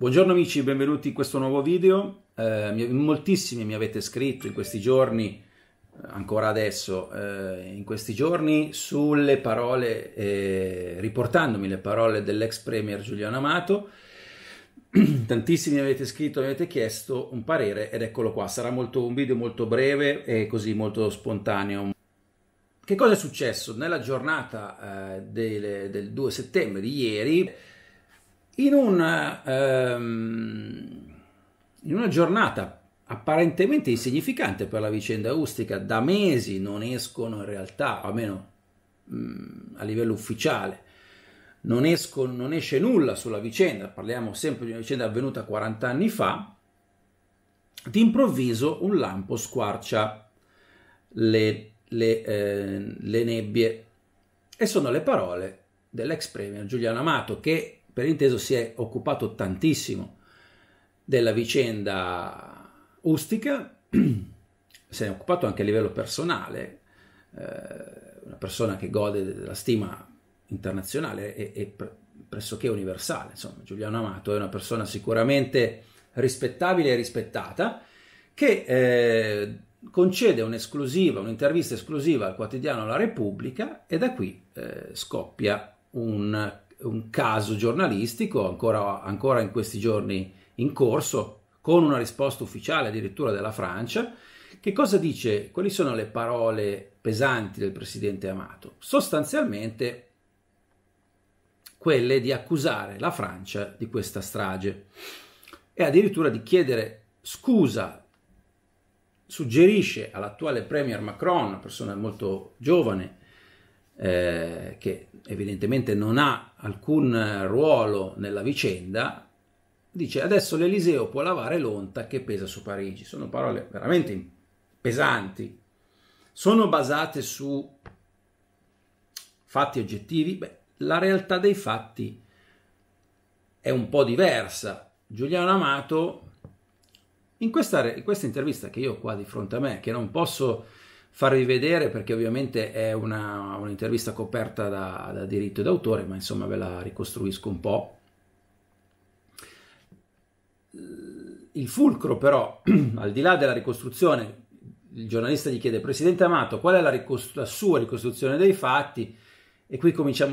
Buongiorno amici, benvenuti in questo nuovo video. Eh, moltissimi mi avete scritto in questi giorni, eh, ancora adesso, eh, in questi giorni, sulle parole, eh, riportandomi le parole dell'ex premier Giuliano Amato. Tantissimi mi avete scritto, mi avete chiesto un parere ed eccolo qua. Sarà molto, un video molto breve e così molto spontaneo. Che cosa è successo? Nella giornata eh, del, del 2 settembre di ieri in una, ehm, in una giornata apparentemente insignificante per la vicenda ustica, da mesi non escono in realtà, almeno mh, mm, a livello ufficiale, non, esco, non, esce nulla sulla vicenda, parliamo sempre di una vicenda avvenuta 40 anni fa, d'improvviso un lampo squarcia le, le, eh, le nebbie e sono le parole dell'ex premier Giuliano Amato che per inteso si è occupato tantissimo della vicenda Ustica, se ne è occupato anche a livello personale, eh, una persona che gode della stima internazionale e, e pressoché universale. Insomma, Giuliano Amato è una persona sicuramente rispettabile e rispettata, che eh, concede un'esclusiva, un'intervista esclusiva al quotidiano La Repubblica e da qui eh, scoppia un un caso giornalistico ancora, ancora in questi giorni in corso, con una risposta ufficiale addirittura della Francia. Che cosa dice? Quali sono le parole pesanti del presidente Amato? Sostanzialmente quelle di accusare la Francia di questa strage e addirittura di chiedere scusa. Suggerisce all'attuale Premier Macron, una persona molto giovane, eh, che evidentemente non ha alcun ruolo nella vicenda, dice adesso l'Eliseo può lavare l'onta che pesa su Parigi. Sono parole veramente pesanti. Sono basate su fatti oggettivi? Beh, la realtà dei fatti è un po' diversa. Giuliano Amato, in questa, in questa intervista che io ho qua di fronte a me, che non posso farvi vedere perché ovviamente è una, un'intervista coperta da, da diritto d'autore, ma insomma ve la ricostruisco un po'. Il fulcro però, al di là della ricostruzione, il giornalista gli chiede, Presidente Amato, qual è la, ricostru- la sua ricostruzione dei fatti? e qui, a,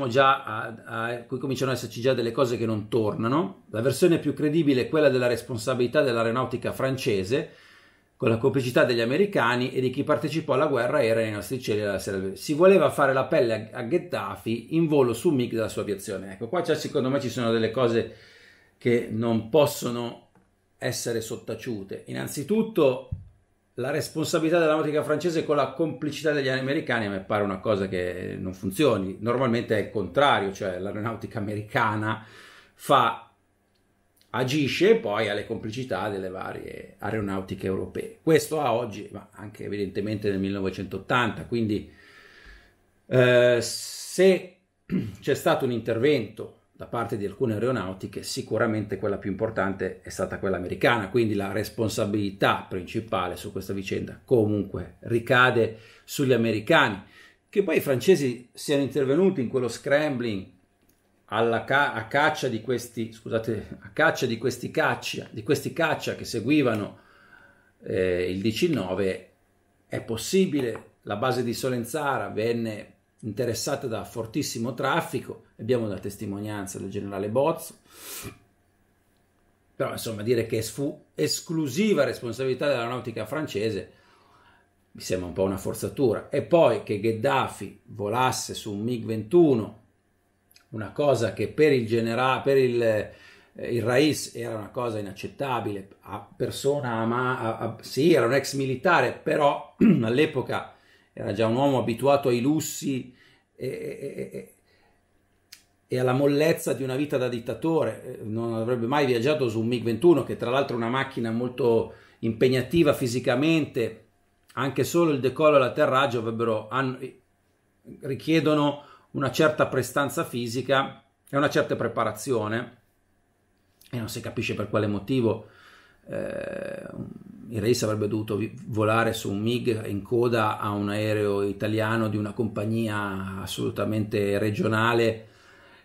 a, qui, cominciano ad esserci già delle cose che non tornano. La versione più credibile è quella della responsabilità dell'aeronautica francese, con la complicità degli americani e di chi partecipò alla guerra era nei nostri cieli della serie. Si voleva fare la pelle a Gheddafi in volo su MiG della sua aviazione. Ecco, qua secondo me ci sono delle cose che non possono essere sottaciute. Innanzitutto la responsabilità della nautica francese con la complicità degli americani a me pare una cosa che non funzioni. Normalmente è il contrario, cioè l'aeronautica americana fa agisce poi alle complicità delle varie aeronautiche europee. Questo a oggi, ma anche evidentemente nel 1980, quindi eh, se c'è stato un intervento da parte di alcune aeronautiche, sicuramente quella più importante è stata quella americana, quindi la responsabilità principale su questa vicenda comunque ricade sugli americani, che poi i francesi siano intervenuti in quello scrambling ca- a, caccia di questi, scusate, a caccia di questi caccia, di questi caccia che seguivano eh, il 19, è possibile, la base di Solenzara venne interessata da fortissimo traffico, abbiamo la testimonianza del generale Bozzo, però insomma dire che fu esclusiva responsabilità della nautica francese mi sembra un po' una forzatura, e poi che Gheddafi volasse su un MiG-21 una cosa che per il generale, per il, eh, il Rais era una cosa inaccettabile, a persona amata, sì, era un ex militare, però all'epoca era già un uomo abituato ai lussi e, e, e, alla mollezza di una vita da dittatore, eh, non avrebbe mai viaggiato su un MiG-21, che tra l'altro è una macchina molto impegnativa fisicamente, anche solo il decollo e l'atterraggio richiedono una certa prestanza fisica e una certa preparazione e non si capisce per quale motivo eh, il race avrebbe dovuto volare su un MiG in coda a un aereo italiano di una compagnia assolutamente regionale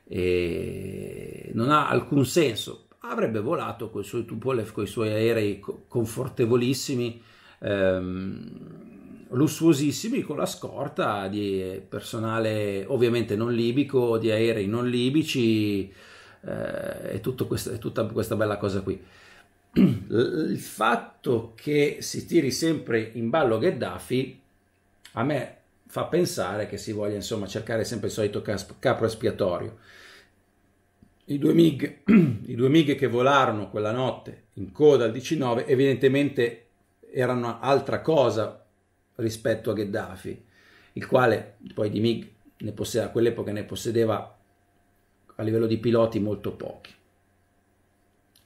e non ha alcun senso. Avrebbe volato con i suoi Tupolev, con i suoi aerei confortevolissimi ehm, lussuosissimi con la scorta di personale ovviamente non libico, di aerei non libici eh, e questo, tutta questa bella cosa qui. Il fatto che si tiri sempre in ballo Gheddafi a me fa pensare che si voglia insomma cercare sempre il solito capro espiatorio. I due, MIG, I due MIG che volarono quella notte in coda al 19 evidentemente erano altra cosa rispetto a Gheddafi, il quale poi di MiG ne possedeva, a quell'epoca ne possedeva a livello di piloti molto pochi.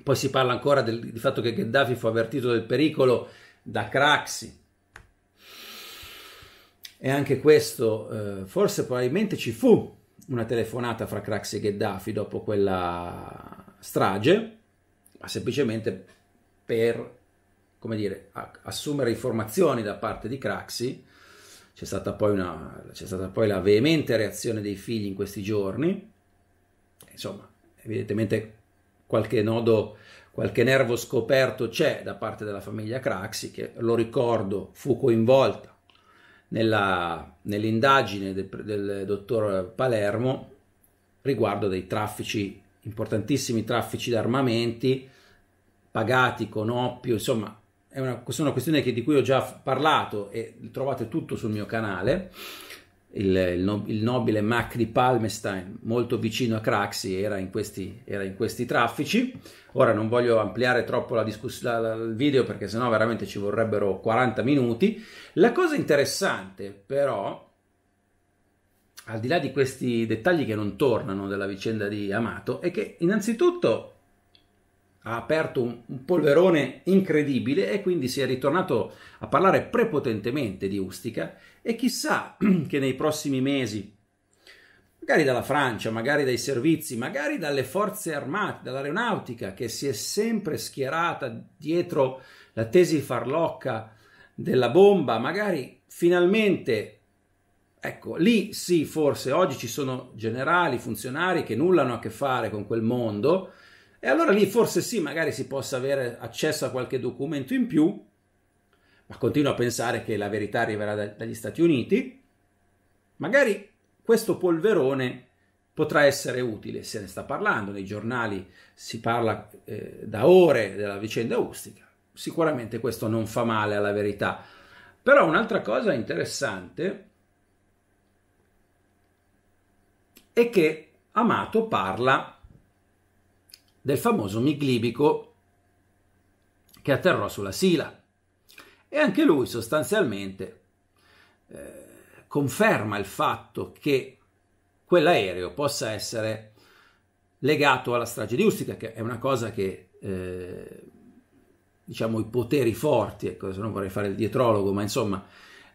Poi si parla ancora del, del fatto che Gheddafi fu avvertito del pericolo da Craxi. E anche questo, eh, forse probabilmente ci fu una telefonata fra Craxi e Gheddafi dopo quella strage, ma semplicemente per come dire, assumere informazioni da parte di Craxi, c'è stata, poi una, c'è stata poi la veemente reazione dei figli in questi giorni, insomma, evidentemente qualche nodo, qualche nervo scoperto c'è da parte della famiglia Craxi, che lo ricordo fu coinvolta nella, nell'indagine del, del dottor Palermo riguardo dei traffici, importantissimi traffici d'armamenti pagati con oppio, insomma, è una, sono questioni che, di cui ho già parlato e trovate tutto sul mio canale. Il, il, il nobile Mac di Palmestein, molto vicino a Craxi, era in questi, era in questi traffici. Ora non voglio ampliare troppo la discuss- la, la, il video perché sennò veramente ci vorrebbero 40 minuti. La cosa interessante però al di là di questi dettagli che non tornano della vicenda di Amato, è che innanzitutto ha aperto un, un polverone incredibile e quindi si è ritornato a parlare prepotentemente di Ustica e chissà che nei prossimi mesi magari dalla Francia, magari dai servizi, magari dalle forze armate, dall'aeronautica che si è sempre schierata dietro la tesi farlocca della bomba, magari finalmente, ecco, lì sì, forse oggi ci sono generali, funzionari che nulla hanno a che fare con quel mondo, e allora lì forse sì, magari si possa avere accesso a qualche documento in più, ma continuo a pensare che la verità arriverà da, dagli Stati Uniti. Magari questo polverone potrà essere utile, se ne sta parlando, nei giornali si parla eh, da ore della vicenda Ustica. Sicuramente questo non fa male alla verità. Però un'altra cosa interessante è che Amato parla del famoso Miglibico che atterrò sulla Sila. E anche lui sostanzialmente eh, conferma il fatto che quell'aereo possa essere legato alla strage di Ustica, che è una cosa che eh, diciamo i poteri forti, ecco, se non vorrei fare il dietrologo, ma insomma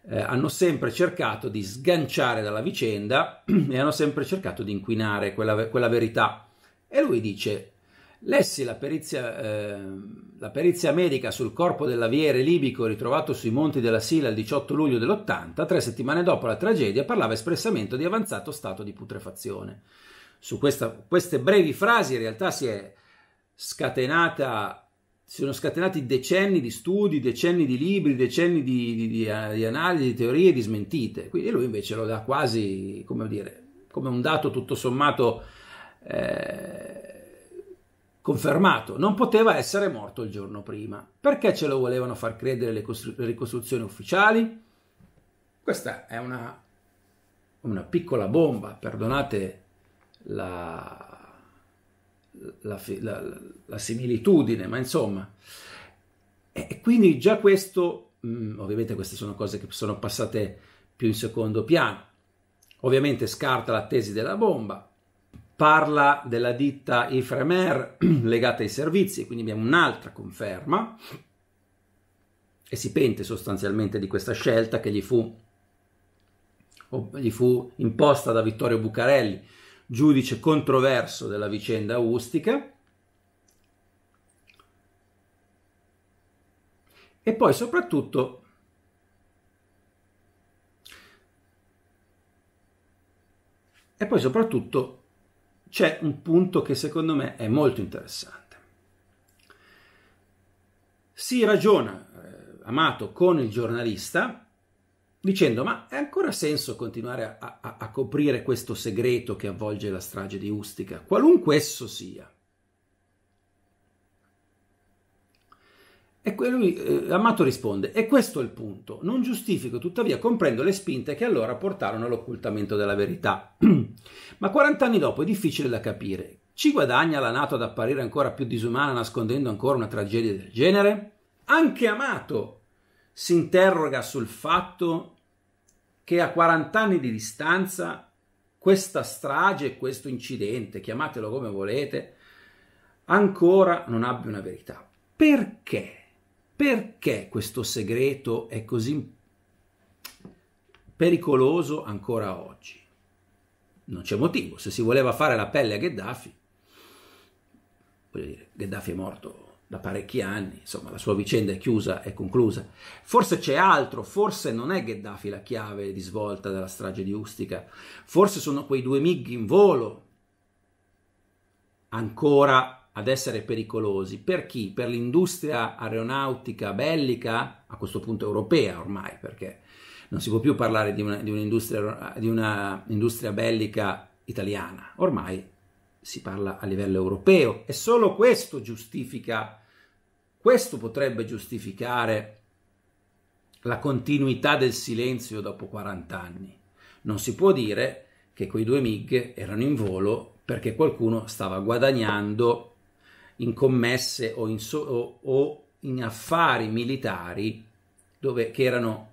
eh, hanno sempre cercato di sganciare dalla vicenda e hanno sempre cercato di inquinare quella, quella verità. E lui dice lessi la perizia, eh, la perizia, medica sul corpo dell'aviere libico ritrovato sui monti della Sila il 18 luglio dell'80, tre settimane dopo la tragedia, parlava espressamente di avanzato stato di putrefazione. Su questa, queste brevi frasi in realtà si è scatenata si sono scatenati decenni di studi, decenni di libri, decenni di, di, di, eh, di, analisi, di teorie, di smentite. Quindi lui invece lo dà quasi, come dire, come un dato tutto sommato eh, Confermato, non poteva essere morto il giorno prima. Perché ce lo volevano far credere le, costru- le ricostruzioni ufficiali? Questa è una, una piccola bomba, perdonate la, la, la, la, similitudine, ma insomma. E quindi già questo, mh, mm, ovviamente queste sono cose che sono passate più in secondo piano. Ovviamente scarta la tesi della bomba, parla della ditta Ifremer legata ai servizi, quindi abbiamo un'altra conferma e si pente sostanzialmente di questa scelta che gli fu, gli fu imposta da Vittorio Bucarelli, giudice controverso della vicenda Ustica. E poi soprattutto E poi soprattutto c'è un punto che secondo me è molto interessante. Si ragiona, eh, Amato, con il giornalista dicendo ma è ancora senso continuare a, a, a coprire questo segreto che avvolge la strage di Ustica, qualunque esso sia? E lui, eh, Amato risponde, e questo è il punto, non giustifico, tuttavia comprendo le spinte che allora portarono all'occultamento della verità. Ma 40 anni dopo è difficile da capire. Ci guadagna la Nato ad apparire ancora più disumana nascondendo ancora una tragedia del genere? Anche Amato si interroga sul fatto che a 40 anni di distanza questa strage, questo incidente, chiamatelo come volete, ancora non abbia una verità. Perché? Perché questo segreto è così pericoloso ancora oggi? Non c'è motivo, se si voleva fare la pelle a Gheddafi, voglio dire, Gheddafi è morto da parecchi anni, insomma la sua vicenda è chiusa, è conclusa. Forse c'è altro, forse non è Gheddafi la chiave di svolta della strage di Ustica, forse sono quei due MIG in volo ancora ad essere pericolosi. Per chi? Per l'industria aeronautica bellica, a questo punto europea ormai, perché non si può più parlare di, una, di un'industria, di una industria bellica italiana, ormai si parla a livello europeo e solo questo giustifica, questo potrebbe giustificare la continuità del silenzio dopo 40 anni. Non si può dire che quei due MIG erano in volo perché qualcuno stava guadagnando in commesse o in, so, o, o in affari militari dove, che erano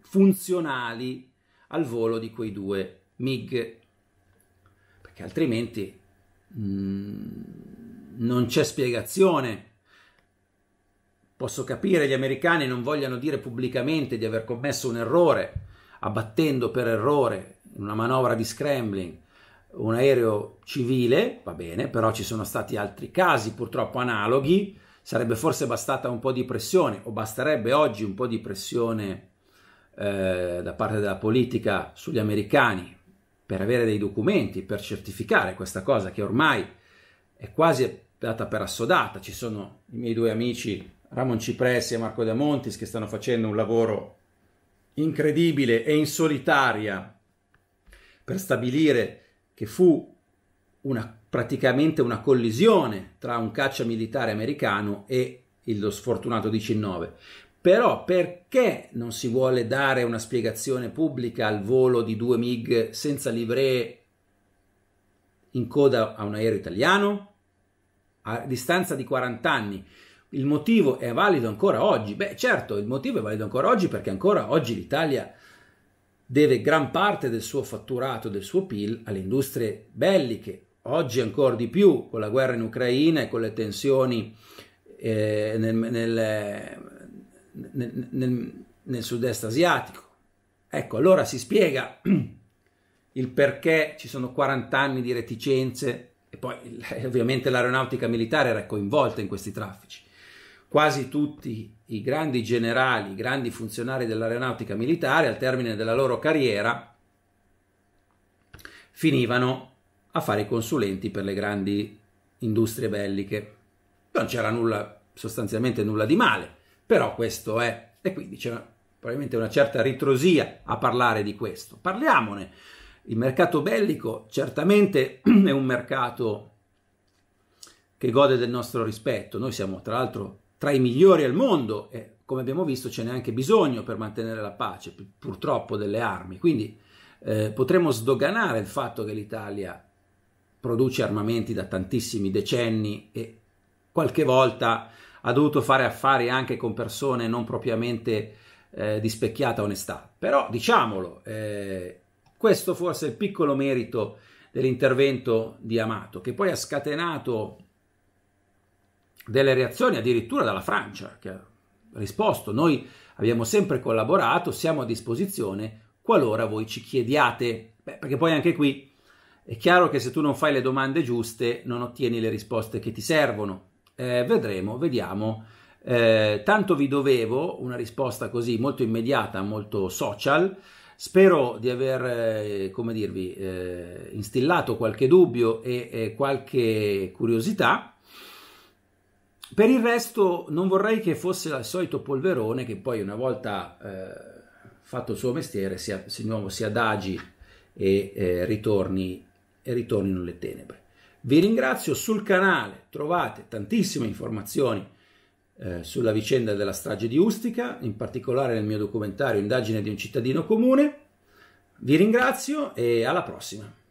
funzionali al volo di quei due MiG, perché altrimenti mh, mm, non c'è spiegazione. Posso capire gli americani non vogliano dire pubblicamente di aver commesso un errore, abbattendo per errore una manovra di scrambling un aereo civile, va bene, però ci sono stati altri casi purtroppo analoghi, sarebbe forse bastata un po' di pressione o basterebbe oggi un po' di pressione eh, da parte della politica sugli americani per avere dei documenti, per certificare questa cosa che ormai è quasi data per assodata. Ci sono i miei due amici Ramon Cipressi e Marco De Montis che stanno facendo un lavoro incredibile e in solitaria per stabilire che fu una, praticamente una collisione tra un caccia militare americano e lo sfortunato 19. Però perché non si vuole dare una spiegazione pubblica al volo di due MiG senza livree in coda a un aereo italiano a distanza di 40 anni? Il motivo è valido ancora oggi? Beh certo, il motivo è valido ancora oggi perché ancora oggi l'Italia deve gran parte del suo fatturato, del suo PIL, alle industrie belliche, oggi ancora di più con la guerra in Ucraina e con le tensioni eh, nel, nel, nel, nel sud-est asiatico. Ecco, allora si spiega il perché ci sono 40 anni di reticenze e poi ovviamente l'aeronautica militare era coinvolta in questi traffici quasi tutti i grandi generali, i grandi funzionari dell'aeronautica militare, al termine della loro carriera, finivano a fare i consulenti per le grandi industrie belliche. Non c'era nulla, sostanzialmente nulla di male, però questo è, e quindi c'è probabilmente una certa ritrosia a parlare di questo. Parliamone. Il mercato bellico certamente è un mercato che gode del nostro rispetto. Noi siamo tra l'altro tra i migliori al mondo e come abbiamo visto ce n'è anche bisogno per mantenere la pace, purtroppo delle armi. Quindi eh, potremmo sdoganare il fatto che l'Italia produce armamenti da tantissimi decenni e qualche volta ha dovuto fare affari anche con persone non propriamente eh, di specchiata onestà. Però diciamolo, eh, questo forse è il piccolo merito dell'intervento di Amato, che poi ha scatenato delle reazioni addirittura dalla Francia che ha risposto noi abbiamo sempre collaborato, siamo a disposizione qualora voi ci chiediate, Beh, perché poi anche qui è chiaro che se tu non fai le domande giuste non ottieni le risposte che ti servono. Eh, vedremo, vediamo. Eh, tanto vi dovevo una risposta così molto immediata, molto social. Spero di aver, eh, come dirvi, eh, instillato qualche dubbio e eh, qualche curiosità. Per il resto non vorrei che fosse il solito polverone che poi una volta eh, fatto il suo mestiere si, si, nuovo, si adagi e, eh, ritorni, e ritornino le tenebre. Vi ringrazio sul canale, trovate tantissime informazioni eh, sulla vicenda della strage di Ustica, in particolare nel mio documentario Indagine di un cittadino comune. Vi ringrazio e alla prossima.